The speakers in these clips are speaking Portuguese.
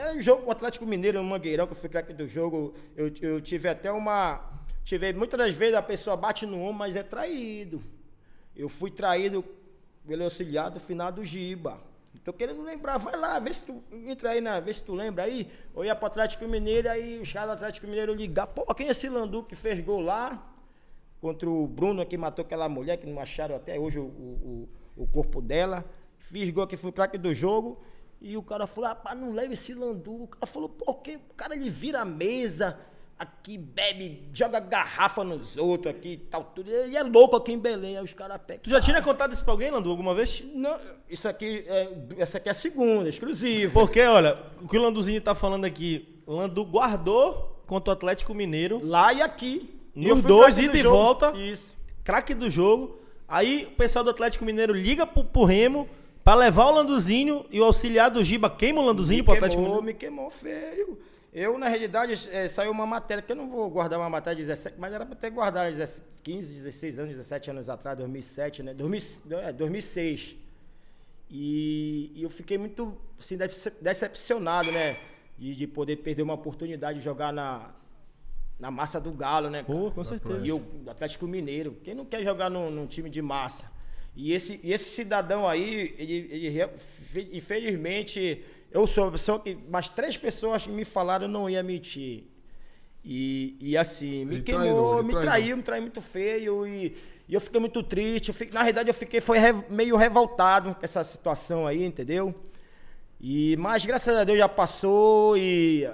Era um jogo com o Atlético Mineiro no Mangueirão, que eu fui craque do jogo. Eu, eu tive até uma. Tive, muitas das vezes a pessoa bate no ombro, mas é traído. Eu fui traído pelo auxiliar do finado Giba. Tô querendo lembrar, vai lá, vê se tu entra aí, na, vê se tu lembra aí. Eu ia pro Atlético Mineiro, aí o chá do Atlético Mineiro ligar. Pô, quem é esse Landu que fez gol lá? Contra o Bruno que matou aquela mulher, que não acharam até hoje o, o, o corpo dela. Fiz gol aqui, fui craque do jogo. E o cara falou, rapaz, não leva esse landu. O cara falou, por quê? O cara ele vira a mesa, aqui bebe, joga garrafa nos outros aqui e tal, tudo. E é louco aqui em Belém, aí os caras pegam. Tu já tinha contado isso pra alguém, Landu, alguma vez? Não, isso aqui é, essa aqui é a segunda, exclusiva. Porque, olha, o que o Landuzinho tá falando aqui, Landu guardou contra o Atlético Mineiro. Lá e aqui. Nos dois, ida e de volta. Isso. Craque do jogo. Aí o pessoal do Atlético Mineiro liga pro, pro Remo para levar o Landuzinho e o auxiliar do Giba queima o Landuzinho me pro Atlético Mineiro. Me queimou feio. Eu, na realidade, é, saiu uma matéria, que eu não vou guardar uma matéria de 17, mas era para ter guardado 15, 16 anos, 17 anos atrás, 2007, né? 2000, é, 2006. E, e, eu fiquei muito assim, decepcionado, né? De, de, poder perder uma oportunidade de jogar na, na massa do Galo, né? Pô, com certeza. E o Atlético Mineiro. Quem não quer jogar num, num time de massa? E esse, e esse cidadão aí, ele, ele infelizmente, eu sou uma pessoa que. Mas três pessoas me falaram não ia mentir. E, e assim, me ele queimou, traiu, me traiu. traiu, me traiu muito feio. E, e eu fiquei muito triste. Fiquei, na realidade, eu fiquei foi meio revoltado com essa situação aí, entendeu? E, mas graças a Deus já passou e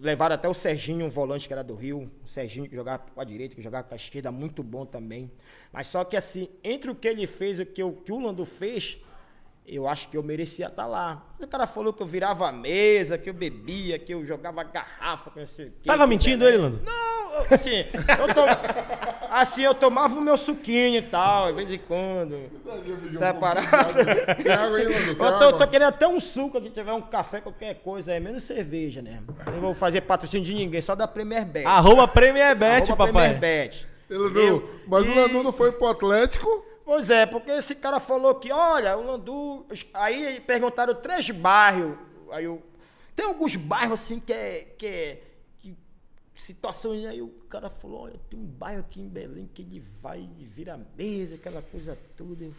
levaram até o Serginho, um volante que era do Rio, o Serginho que jogava para a direita, que jogava para a esquerda, muito bom também. Mas só que assim, entre o que ele fez e o que, o, que o Lando fez, eu acho que eu merecia estar tá lá. o cara falou que eu virava a mesa, que eu bebia, que eu jogava garrafa, que não sei o quê. Tava mentindo ele, Lando? Não! assim, eu to... assim, eu tomava o meu suquinho e tal, de vez em quando. Separado. eu tô, tô querendo até um suco aqui, tiver um café, qualquer coisa aí, menos cerveja, né? Eu não vou fazer patrocínio de ninguém, só da Premier Bet. Arroba Premier Bet, Arroba papai. Premier Bet. mas e... o Landu não foi pro Atlético? Pois é, porque esse cara falou que, olha, o Landu. Aí perguntaram três bairros. Aí eu... Tem alguns bairros assim que é. Que é situação. E aí o cara falou, olha, tem um bairro aqui em Belém que ele vai e vira mesa, aquela coisa toda. Eu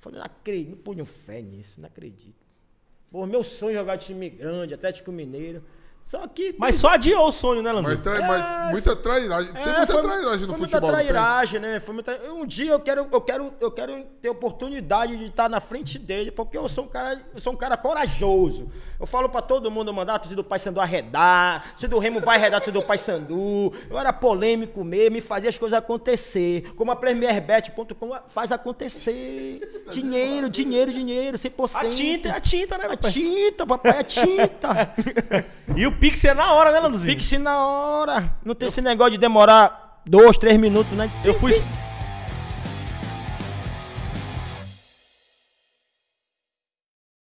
falei, não acredito, não ponho fé nisso, não acredito. Pô, meu sonho é jogar time grande, Atlético Mineiro. Só que. Mas só adiou o sonho, né, Landu? Mas, é, mas muita trairagem. É, tem muita foi, trairagem no foi futebol. Muita trairagem, né? Foi muita, um dia eu quero, eu, quero, eu quero ter oportunidade de estar na frente dele, porque eu sou um cara, eu sou um cara corajoso. Eu falo pra todo mundo mandar ah, torcida do Pai Sandu arredar, se do Remo vai arredar, se do Pai Sandu. Eu era polêmico mesmo e fazia as coisas acontecer. Como a PremierBet.com faz acontecer. dinheiro, dinheiro, dinheiro, 100%. A tinta, é a tinta, né, papai? A tinta, papai, a é tinta. E o Pix é na hora, né, Landuzinho? Pix na hora. Não tem eu... esse negócio de demorar dois, três minutos, né? Eu fui.